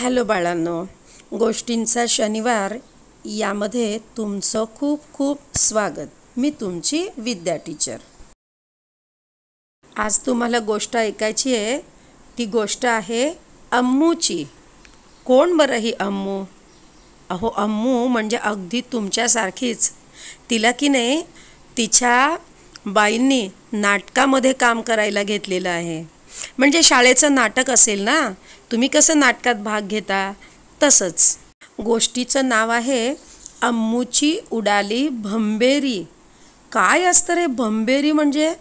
hello बाळांनो गोष्टींचा शनिवार यामध्ये तुमचं खूप खूप स्वागत मी तुमची विद्या टीचर आज तुम्हाला गोष्ट ऐकायची आहे ती गोष्ट आहे अम्मूची कोण बरं ही अम्मू अहो अम्मू म्हणजे अगदी तुमच्यासारखीच तिला की नाही तिच्या बाईंनी नाटकामध्ये काम करायला घेतलेलं आहे म्हणजे शाळेचं नाटक असेल ना तुम्ही कसं नाटकात भाग घेता तसंच गोष्टीचं नाव आहे अम्मूची उडाली भंबेरी काय असतं रे भंबेरी म्हणजे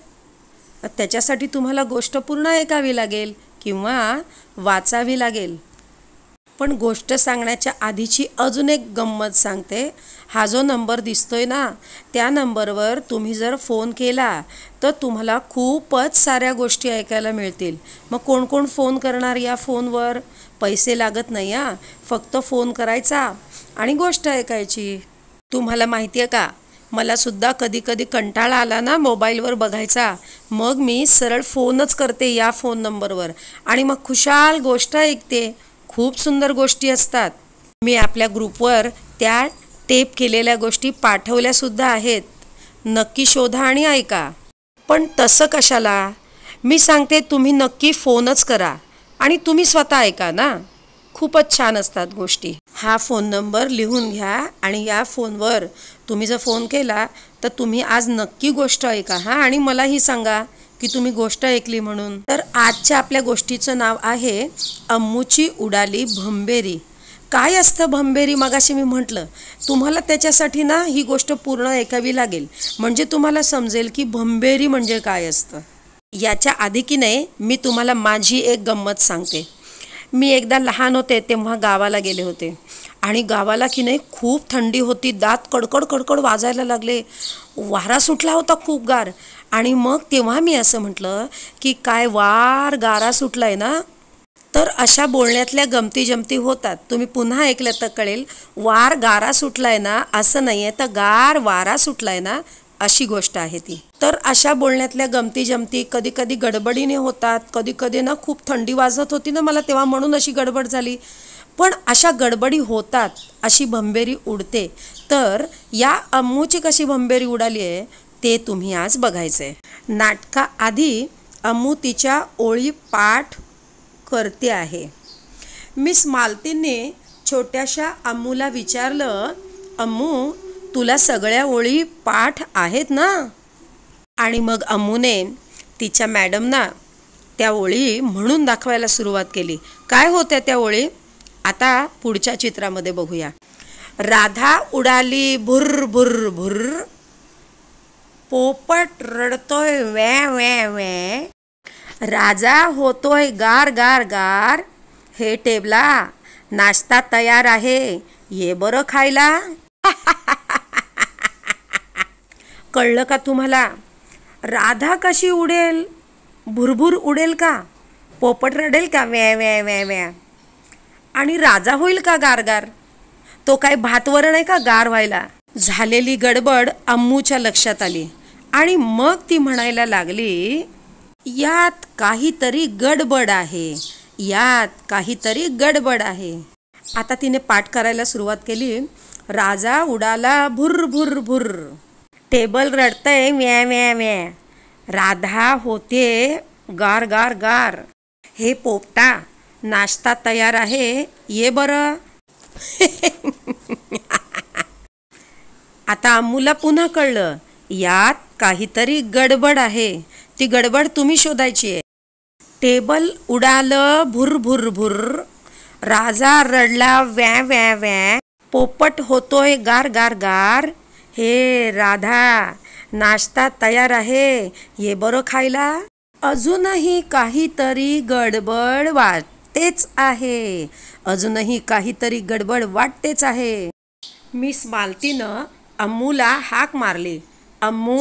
त्याच्यासाठी तुम्हाला गोष्ट पूर्ण ऐकावी लागेल किंवा वाचावी लागेल पण गोष्ट सांगण्याच्या आधीची अजून एक गंमत सांगते हा जो नंबर दिसतोय ना त्या नंबरवर तुम्ही जर फोन केला तर तुम्हाला खूपच साऱ्या गोष्टी ऐकायला मिळतील मग कोण कोण फोन करणार या फोनवर पैसे लागत नाही आ फक्त फोन करायचा आणि गोष्ट ऐकायची तुम्हाला माहिती आहे का मलासुद्धा कधी कधी कंटाळा आला ना मोबाईलवर बघायचा मग मी सरळ फोनच करते या फोन नंबरवर आणि मग खुशाल गोष्ट ऐकते खूप सुंदर गोष्टी असतात मी आपल्या ग्रुपवर त्या टेप केलेल्या गोष्टी पाठवल्यासुद्धा आहेत नक्की शोधा आणि ऐका पण तसं कशाला मी सांगते तुम्ही नक्की फोनच करा आणि तुम्ही स्वतः ऐका ना खूपच छान असतात गोष्टी हा फोन नंबर लिहून घ्या आणि या फोनवर तुम्ही जर फोन केला तर तुम्ही आज नक्की गोष्ट ऐका हां आणि मलाही सांगा की तुम्ही गोष्ट ऐकली म्हणून तर आजच्या आपल्या गोष्टीचं नाव आहे अम्मूची उडाली भंबेरी काय असतं भंबेरी मगाशी मी म्हटलं तुम्हाला त्याच्यासाठी ना ही गोष्ट पूर्ण ऐकावी लागेल म्हणजे तुम्हाला समजेल की भंबेरी म्हणजे काय असतं याच्या आधी की नाही मी तुम्हाला माझी एक गंमत सांगते मी एकदा लहान होते तेव्हा गावाला गेले होते आणि गावाला की नाही खूप थंडी होती दात कडकड कडकड वाजायला लागले वारा सुटला होता खूप गार आणि मग तेव्हा मी असं म्हटलं की काय वार गारा सुटला आहे ना तर अशा बोलण्यातल्या गमती जमती होतात तुम्ही पुन्हा ऐकलं तर कळेल वार गारा सुटला आहे ना असं नाही आहे तर गार वारा सुटला आहे ना अशी गोष्ट आहे ती तर अशा बोलण्यातल्या गमती जमती कधी कधी गडबडीने होतात कधी कधी ना खूप थंडी वाजत होती ना मला तेव्हा म्हणून अशी गडबड झाली पण अशा गडबडी होतात अशी भंबेरी उडते तर या अम्मूची कशी भंबेरी उडाली आहे ते तुम्ही आज बघायचं आहे आधी अम्मू तिच्या ओळी पाठ करते आहे मिस मालतींनी छोट्याशा अम्मूला विचारलं अम्मू तुला सगळ्या ओळी पाठ आहेत ना आणि मग अम्मूने तिच्या मॅडमना त्या ओळी म्हणून दाखवायला सुरुवात केली काय होत्या त्या ओळी आता पुढच्या चित्रामध्ये बघूया राधा उडाली भुर भुर भुर पोपट रडतोय वॅ वै वै राजा होतोय गार गार गार हे टेबला नाश्ता तयार आहे ये बरं खायला कळलं का तुम्हाला राधा कशी उडेल भुरभुर उडेल का पोपट रडेल का व्या व्या व्या व्या आणि राजा होईल का गारगार तो काय भातवरण आहे का गार व्हायला झालेली गडबड अम्मूच्या लक्षात आली आणि मग ती म्हणायला लागली यात काहीतरी गडबड आहे यात काहीतरी गडबड आहे आता तिने पाठ करायला सुरुवात केली राजा उडाला भुर भुर भुर टेबल रडतंय म्या म्या म्या राधा होते गार गार गार हे पोपटा नाश्ता तयार आहे ये बरं आता अमूला पुन्हा कळलं यात काहीतरी गडबड आहे ती गडबड तुम्ही शोधायची आहे टेबल उडाल भुर भुर भुर राजा रडला व्या व्या व्या पोपट होतोय गार गार गार हे राधा नाश्ता तयार आहे ये बरं खायला अजूनही काहीतरी गडबड वाटतेच आहे अजूनही काहीतरी गडबड वाटतेच आहे मिस मालतीनं अम्मूला हाक मारली अम्मू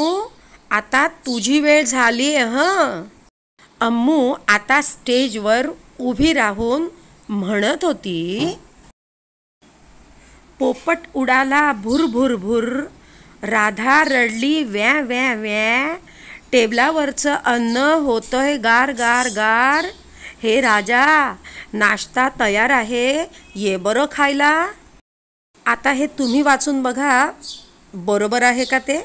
आता तुझी वेळ झाली हं अम्मू आता स्टेजवर उभी राहून म्हणत होती पोपट उडाला भुर भुर भुर राधा रडली व्या व्या व्या टेबलावरचं अन्न होतंय गार गार गार हे राजा नाश्ता तयार आहे ये बरं खायला आता हे तुम्ही वाचून बघा बरोबर आहे का ते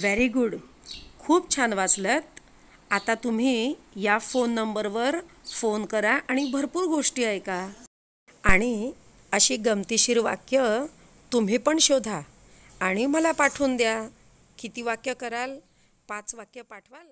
व्हेरी गुड खूप छान वाचलत आता तुम्ही या फोन नंबरवर फोन करा आणि भरपूर गोष्टी ऐका आणि अशी गमतीशीर वाक्य तुम्ही पण शोधा आणि मला पाठवून द्या किती वाक्य कराल पाच वाक्य पाठवाल